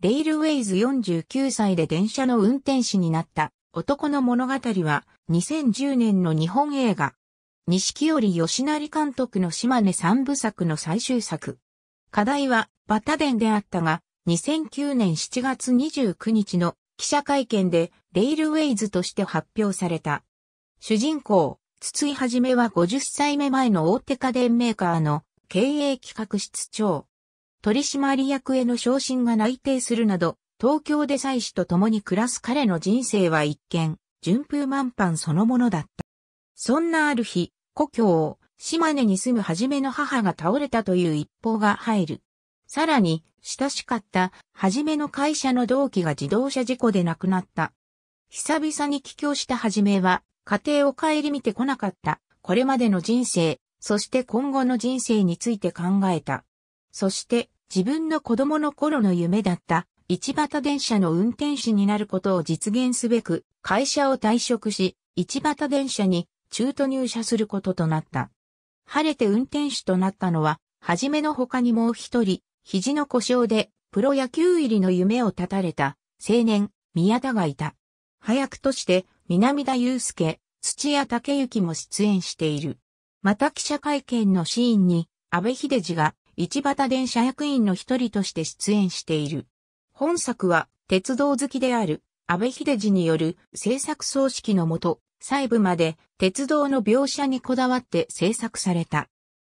レイルウェイズ49歳で電車の運転士になった男の物語は2010年の日本映画。西織義成監督の島根三部作の最終作。課題はバタデンであったが、2009年7月29日の記者会見でレイルウェイズとして発表された。主人公、筒井はじめは50歳目前の大手家電メーカーの経営企画室長。取締役への昇進が内定するなど、東京で妻子と共に暮らす彼の人生は一見、順風満帆そのものだった。そんなある日、故郷、島根に住む初めの母が倒れたという一報が入る。さらに、親しかった、初めの会社の同期が自動車事故で亡くなった。久々に帰郷した初めは、家庭を顧みてこなかった、これまでの人生、そして今後の人生について考えた。そして、自分の子供の頃の夢だった一畑電車の運転士になることを実現すべく会社を退職し、一畑電車に中途入社することとなった。晴れて運転手となったのは、はじめの他にもう一人、肘の故障でプロ野球入りの夢を絶たれた青年、宮田がいた。早くとして、南田祐介、土屋武之も出演している。また記者会見のシーンに、安倍秀治が一畑電車役員の一人として出演している。本作は、鉄道好きである、安倍秀治による制作葬式のもと、細部まで鉄道の描写にこだわって制作された。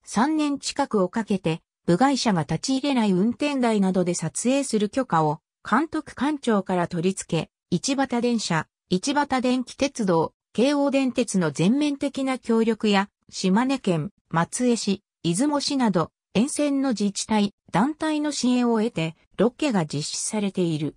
3年近くをかけて、部外者が立ち入れない運転台などで撮影する許可を、監督官庁から取り付け、一畑電車、一畑電気鉄道、京王電鉄の全面的な協力や、島根県、松江市、出雲市など、沿線の自治体、団体の支援を得て、ロケが実施されている。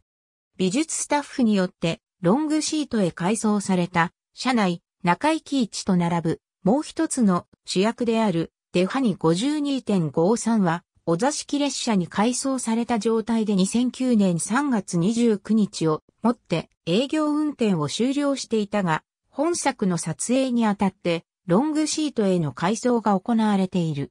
美術スタッフによって、ロングシートへ改装された、社内、中井貴一と並ぶ、もう一つの主役である、デファニ52.53は、お座敷列車に改装された状態で2009年3月29日をもって営業運転を終了していたが、本作の撮影にあたってロングシートへの改装が行われている。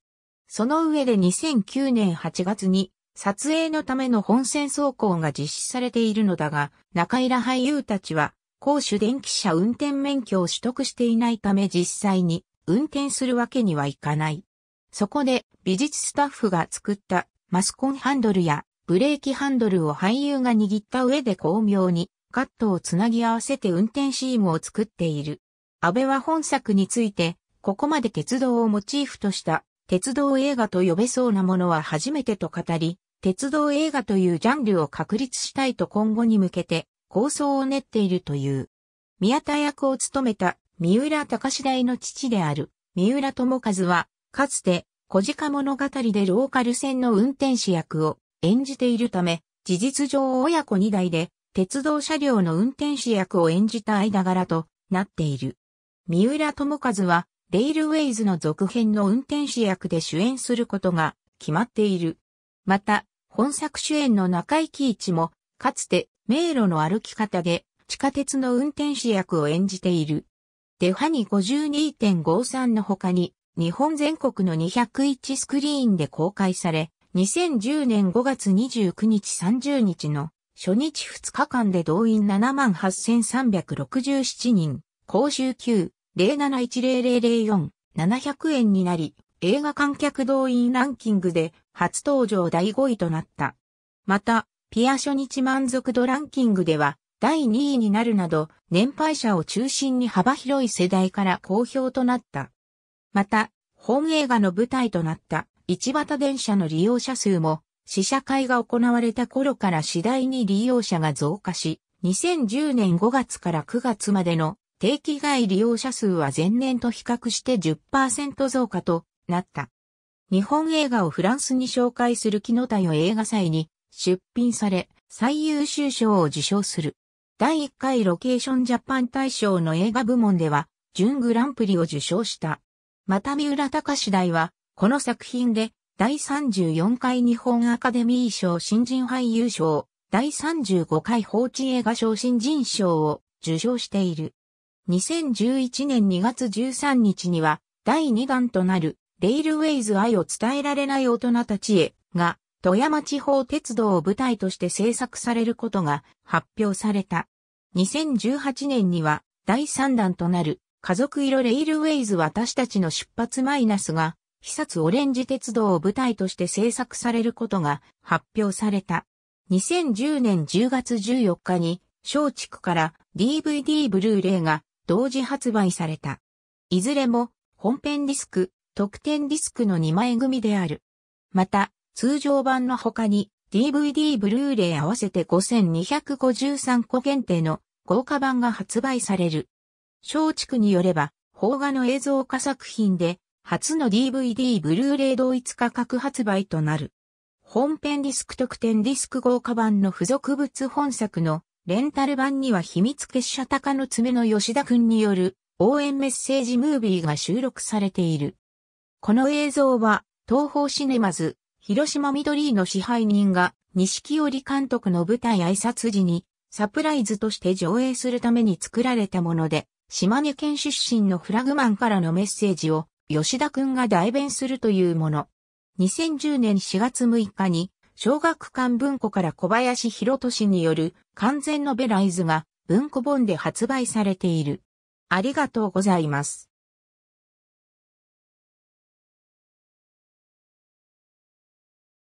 その上で2009年8月に撮影のための本線走行が実施されているのだが、中井ら俳優たちは、公主電気車運転免許を取得していないため実際に運転するわけにはいかない。そこで美術スタッフが作ったマスコンハンドルやブレーキハンドルを俳優が握った上で巧妙にカットをつなぎ合わせて運転シームを作っている。安倍は本作について、ここまで鉄道をモチーフとした鉄道映画と呼べそうなものは初めてと語り、鉄道映画というジャンルを確立したいと今後に向けて構想を練っているという。宮田役を務めた三浦隆大の父である三浦智和は、かつて小鹿物語でローカル線の運転士役を演じているため、事実上親子二代で鉄道車両の運転士役を演じた間柄となっている。三浦智和はレイルウェイズの続編の運転手役で主演することが決まっている。また、本作主演の中井貴一も、かつて迷路の歩き方で地下鉄の運転手役を演じている。デファニ52.53の他に、日本全国の201スクリーンで公開され、2010年5月29日30日の初日2日間で動員78,367人、公衆9、0710004-700円になり、映画観客動員ランキングで初登場第5位となった。また、ピア初日満足度ランキングでは第2位になるなど、年配者を中心に幅広い世代から好評となった。また、本映画の舞台となった一畑電車の利用者数も、試写会が行われた頃から次第に利用者が増加し、2010年5月から9月までの定期外利用者数は前年と比較して10%増加となった。日本映画をフランスに紹介する木のよ映画祭に出品され最優秀賞を受賞する。第1回ロケーションジャパン大賞の映画部門では準グランプリを受賞した。また三浦隆大はこの作品で第34回日本アカデミー賞新人俳優賞、第35回放置映画賞新人賞を受賞している。2011年2月13日には、第2弾となる、レイルウェイズ愛を伝えられない大人たちへ、が、富山地方鉄道を舞台として制作されることが発表された。2018年には、第3弾となる、家族色レイルウェイズ私たちの出発マイナスが、久殺オレンジ鉄道を舞台として制作されることが発表された。2010年10月14日に、小畜から DVD ブルーレイが同時発売された。いずれも本編ディスク、特典ディスクの2枚組である。また、通常版の他に DVD ブルーレイ合わせて5253個限定の豪華版が発売される。松竹によれば、邦画の映像化作品で初の DVD ブルーレイ同一価格発売となる。本編ディスク特典ディスク豪華版の付属物本作のレンタル版には秘密結社鷹の爪の吉田くんによる応援メッセージムービーが収録されている。この映像は東方シネマズ、広島緑の支配人が西織監督の舞台挨拶時にサプライズとして上映するために作られたもので、島根県出身のフラグマンからのメッセージを吉田くんが代弁するというもの。2010年4月6日に小学館文庫から小林博俊による完全のベライズが文庫本で発売されている。ありがとうございます。